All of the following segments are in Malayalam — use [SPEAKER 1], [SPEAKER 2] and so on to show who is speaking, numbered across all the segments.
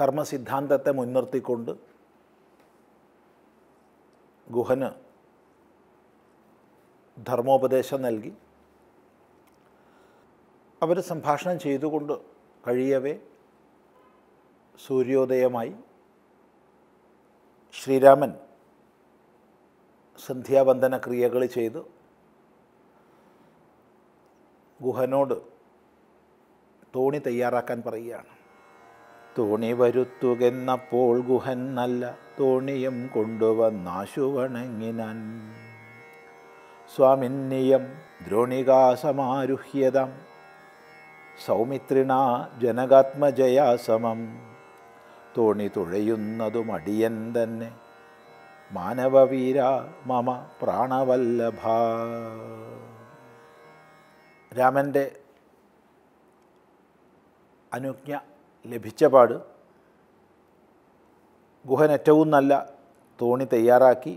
[SPEAKER 1] കർമ്മസിദ്ധാന്തത്തെ മുൻനിർത്തിക്കൊണ്ട് ഗുഹന് ധർമ്മോപദേശം നൽകി അവർ സംഭാഷണം ചെയ്തുകൊണ്ട് കഴിയവേ സൂര്യോദയമായി ശ്രീരാമൻ സന്ധ്യാവന്ദന ക്രിയകൾ ചെയ്ത് ഗുഹനോട് തോണി തയ്യാറാക്കാൻ പറയുകയാണ് തോണി വരുത്തുകെന്നപ്പോൾ ഗുഹൻ നല്ല തോണിയും കൊണ്ടുവന്നാശുവണങ്ങിനൻ സ്വാമിന്നിയം ദ്രോണികാസമാരുഹ്യതം സൗമിത്രിണ ജനകാത്മജയാസമം തോണി തുഴയുന്നതും അടിയൻ തന്നെ മാനവവീര മമ പ്രാണവല്ലഭ രാമൻ്റെ അനുജ്ഞ ലഭിച്ചപാട് ഗുഹൻ ഏറ്റവും നല്ല തോണി തയ്യാറാക്കി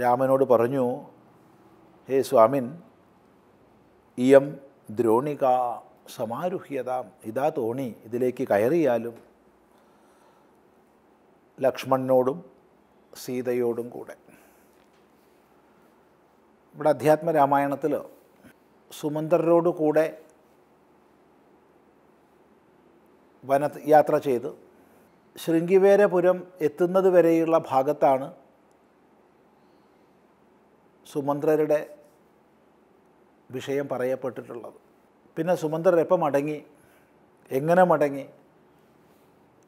[SPEAKER 1] രാമനോട് പറഞ്ഞു ഹേ സ്വാമിൻ ഇയം ദ്രോണിക സമാരുഹ്യതാം ഇതാ തോണി ഇതിലേക്ക് കയറിയാലും ലക്ഷ്മണനോടും സീതയോടും കൂടെ ഇവിടെ അധ്യാത്മ രാമായണത്തിൽ സുമന്ദരോട് കൂടെ വന യാത്ര ചെയ്ത് ശൃംഗിവേരപുരം എത്തുന്നത് വരെയുള്ള ഭാഗത്താണ് സുമന്ത്രരുടെ വിഷയം പറയപ്പെട്ടിട്ടുള്ളത് പിന്നെ സുമന്ത്രർ എപ്പം മടങ്ങി എങ്ങനെ മടങ്ങി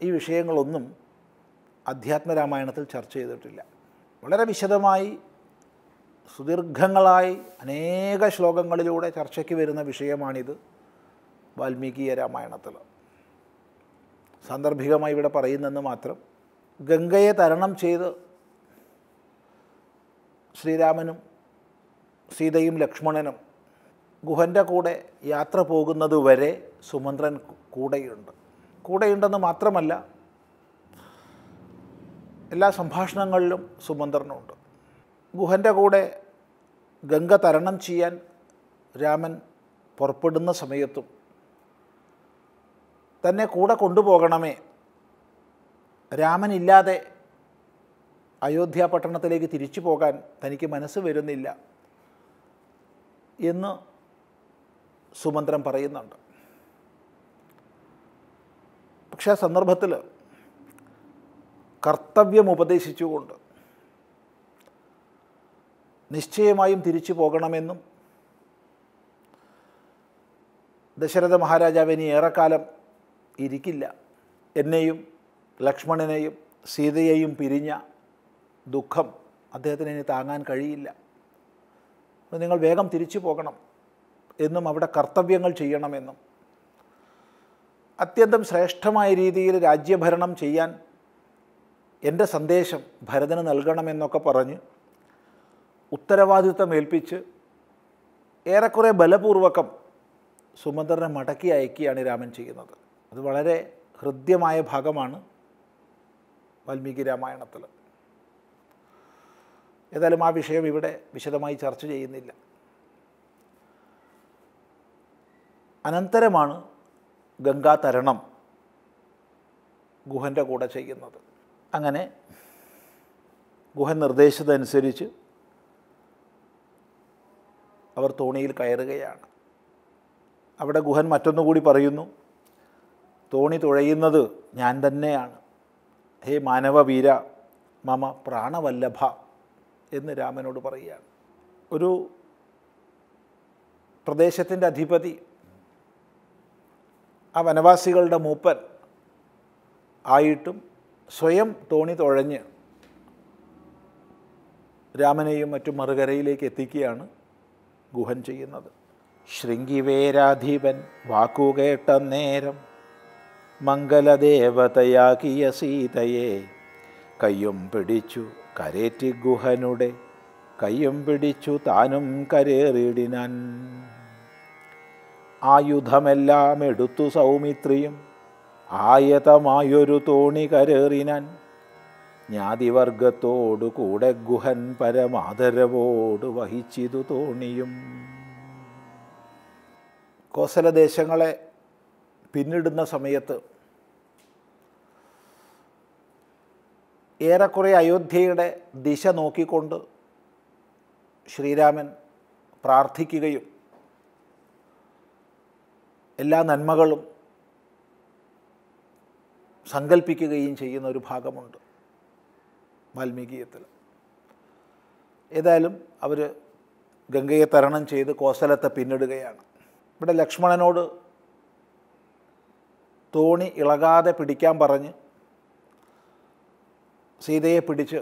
[SPEAKER 1] ഈ വിഷയങ്ങളൊന്നും അധ്യാത്മരാമായണത്തിൽ ചർച്ച ചെയ്തിട്ടില്ല വളരെ വിശദമായി സുദീർഘങ്ങളായി അനേക ശ്ലോകങ്ങളിലൂടെ ചർച്ചയ്ക്ക് വരുന്ന വിഷയമാണിത് വാൽമീകി രാമായണത്തിൽ സാന്ദർഭികമായി ഇവിടെ പറയുന്നെന്ന് മാത്രം ഗംഗയെ തരണം ചെയ്ത് ശ്രീരാമനും സീതയും ലക്ഷ്മണനും ഗുഹൻ്റെ കൂടെ യാത്ര പോകുന്നതുവരെ സുമന്ത്രൻ കൂടെയുണ്ട് കൂടെയുണ്ടെന്ന് മാത്രമല്ല എല്ലാ സംഭാഷണങ്ങളിലും സുമന്ത്രനുണ്ട് ഗുഹൻ്റെ കൂടെ ഗംഗ തരണം ചെയ്യാൻ രാമൻ പുറപ്പെടുന്ന സമയത്തും തന്നെ കൂടെ കൊണ്ടുപോകണമേ രാമനില്ലാതെ അയോധ്യ പട്ടണത്തിലേക്ക് തിരിച്ചു പോകാൻ തനിക്ക് മനസ്സ് വരുന്നില്ല എന്ന് സുമന്ത്രം പറയുന്നുണ്ട് പക്ഷേ ആ സന്ദർഭത്തിൽ കർത്തവ്യം ഉപദേശിച്ചുകൊണ്ട് നിശ്ചയമായും തിരിച്ചു പോകണമെന്നും ദശരഥ മഹാരാജാവിനി ഏറെക്കാലം ഇരിക്കില്ല എന്നെയും ലക്ഷ്മണനെയും സീതയെയും പിരിഞ്ഞ ദുഃഖം അദ്ദേഹത്തിന് ഇനി താങ്ങാൻ കഴിയില്ല നിങ്ങൾ വേഗം തിരിച്ചു പോകണം എന്നും അവിടെ കർത്തവ്യങ്ങൾ ചെയ്യണമെന്നും അത്യന്തം ശ്രേഷ്ഠമായ രീതിയിൽ രാജ്യഭരണം ചെയ്യാൻ എൻ്റെ സന്ദേശം ഭരതന് നൽകണമെന്നൊക്കെ പറഞ്ഞ് ഉത്തരവാദിത്വം ഏൽപ്പിച്ച് ഏറെക്കുറെ ബലപൂർവ്വകം സുമന്ത്രനെ മടക്കി അയക്കുകയാണ് രാമൻ ചെയ്യുന്നത് അത് വളരെ ഹൃദ്യമായ ഭാഗമാണ് വാൽമീകി രാമായണത്തിൽ ഏതായാലും ആ വിഷയം ഇവിടെ വിശദമായി ചർച്ച ചെയ്യുന്നില്ല അനന്തരമാണ് ഗംഗാതരണം ഗുഹൻ്റെ കൂടെ ചെയ്യുന്നത് അങ്ങനെ ഗുഹൻ നിർദ്ദേശിച്ചതനുസരിച്ച് അവർ തോണിയിൽ കയറുകയാണ് അവിടെ ഗുഹൻ മറ്റൊന്നുകൂടി പറയുന്നു തോണി തുഴയുന്നത് ഞാൻ തന്നെയാണ് ഹേ മാനവവീര മമ പ്രാണവല്ലഭ എന്ന് രാമനോട് പറയുകയാണ് ഒരു പ്രദേശത്തിൻ്റെ അധിപതി ആ വനവാസികളുടെ മൂപ്പൻ ആയിട്ടും സ്വയം തോണി തുഴഞ്ഞ് രാമനെയും മറ്റു മറുകരയിലേക്ക് എത്തിക്കുകയാണ് ഗുഹൻ ചെയ്യുന്നത് ശൃംഗിവേരാധിപൻ വാക്കുകേട്ട നേരം മംഗലദേവതയാകിയ സീതയെ കയ്യും പിടിച്ചു കരേറ്റി ഗുഹനുടെ കയ്യും പിടിച്ചു താനും കരേറിടിനൻ ആയുധമെല്ലാം എടുത്തു സൗമിത്രിയും ആയതമായൊരു തോണി കരേറിനൻ ജ്ഞാതിവർഗത്തോടു കൂടെ ഗുഹൻ പരമാദരവോട് വഹിച്ചിതു തോണിയും കോസലദേശങ്ങളെ പിന്നിടുന്ന സമയത്ത് ഏറെക്കുറെ അയോധ്യയുടെ ദിശ നോക്കിക്കൊണ്ട് ശ്രീരാമൻ പ്രാർത്ഥിക്കുകയും എല്ലാ നന്മകളും സങ്കല്പിക്കുകയും ചെയ്യുന്ന ഒരു ഭാഗമുണ്ട് വാൽമീകിയത്തിൽ ഏതായാലും അവർ ഗംഗയെ തരണം ചെയ്ത് കോസലത്തെ പിന്നിടുകയാണ് ഇവിടെ ലക്ഷ്മണനോട് തോണി ഇളകാതെ പിടിക്കാൻ പറഞ്ഞ് സീതയെ പിടിച്ച്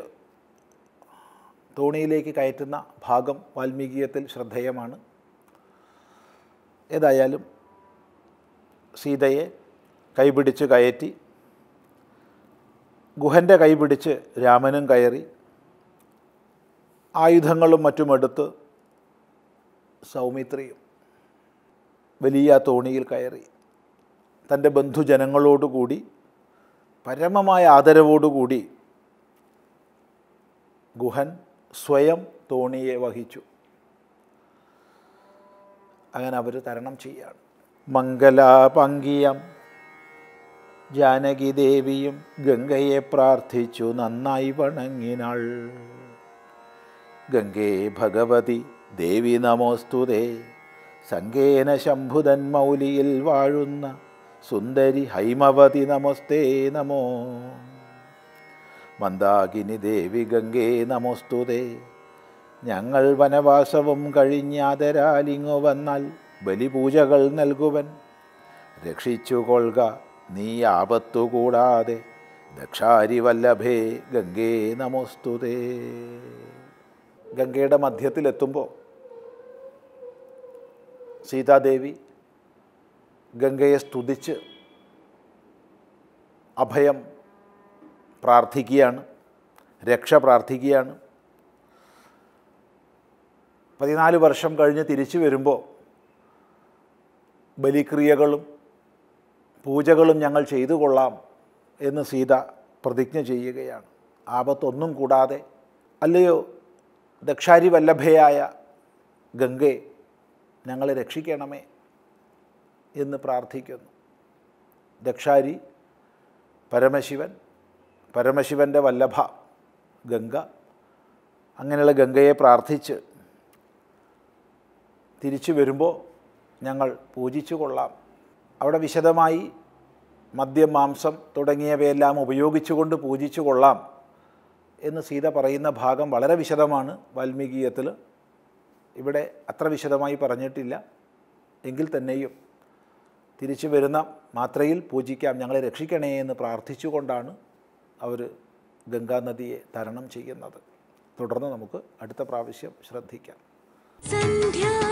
[SPEAKER 1] തോണിയിലേക്ക് കയറ്റുന്ന ഭാഗം വാൽമീകീയത്തിൽ ശ്രദ്ധേയമാണ് ഏതായാലും സീതയെ കൈപിടിച്ച് കയറ്റി ഗുഹൻ്റെ കൈപിടിച്ച് രാമനും കയറി ആയുധങ്ങളും മറ്റുമെടുത്ത് സൗമിത്രിയും വലിയ തോണിയിൽ കയറി തൻ്റെ ബന്ധുജനങ്ങളോടുകൂടി പരമമായ ആദരവോടുകൂടി ഗുഹൻ സ്വയം തോണിയെ വഹിച്ചു അങ്ങനെ അവർ തരണം ചെയ്യാണ് മംഗലാപങ്കിയം ജാനകി ദേവിയും ഗംഗയെ പ്രാർത്ഥിച്ചു നന്നായി വണങ്ങിനാൾ ഗംഗേ ഭഗവതി ദേവി നമോസ്തുതേ സങ്കേന ശംഭുതൻ മൗലിയിൽ വാഴുന്ന സുന്ദരി ഹൈമവതി നമസ്തേ നമോ മന്ദാകിനി ദേവി ഗംഗേ നമോസ്തുതേ ഞങ്ങൾ വനവാസവും കഴിഞ്ഞാതരാലിങ്ങു വന്നാൽ ബലിപൂജകൾ നൽകുവൻ രക്ഷിച്ചുകൊള്ളുക നീ ആപത്തുകൂടാതെ ദക്ഷാരി വല്ലഭേ ഗംഗേ നമോസ്തുതേ ഗംഗയുടെ മധ്യത്തിലെത്തുമ്പോൾ സീതാദേവി ഗംഗയെ സ്തുതിച്ച് അഭയം പ്രാർത്ഥിക്കുകയാണ് രക്ഷ പ്രാർത്ഥിക്കുകയാണ് പതിനാല് വർഷം കഴിഞ്ഞ് തിരിച്ചു വരുമ്പോൾ ബലിക്രിയകളും പൂജകളും ഞങ്ങൾ ചെയ്തു കൊള്ളാം എന്ന് സീത പ്രതിജ്ഞ ചെയ്യുകയാണ് ആപത്തൊന്നും കൂടാതെ അല്ലയോ ദക്ഷാരി വല്ലഭയായ ഗംഗയെ ഞങ്ങളെ രക്ഷിക്കണമേ എന്ന് പ്രാർത്ഥിക്കുന്നു ദക്ഷാരി പരമശിവൻ പരമശിവൻ്റെ വല്ലഭ ഗംഗ അങ്ങനെയുള്ള ഗംഗയെ പ്രാർത്ഥിച്ച് തിരിച്ചു വരുമ്പോൾ ഞങ്ങൾ പൂജിച്ചു കൊള്ളാം അവിടെ വിശദമായി മദ്യം മാംസം തുടങ്ങിയവയെല്ലാം ഉപയോഗിച്ചുകൊണ്ട് പൂജിച്ചു കൊള്ളാം എന്ന് സീത പറയുന്ന ഭാഗം വളരെ വിശദമാണ് വാൽമീകീയത്തിൽ ഇവിടെ അത്ര വിശദമായി പറഞ്ഞിട്ടില്ല എങ്കിൽ തന്നെയും തിരിച്ചു വരുന്ന മാത്രയിൽ പൂജിക്കാം ഞങ്ങളെ രക്ഷിക്കണേ എന്ന് പ്രാർത്ഥിച്ചുകൊണ്ടാണ് അവർ ഗംഗാനദിയെ തരണം ചെയ്യുന്നത് തുടർന്ന് നമുക്ക് അടുത്ത പ്രാവശ്യം ശ്രദ്ധിക്കാം സന്ധ്യ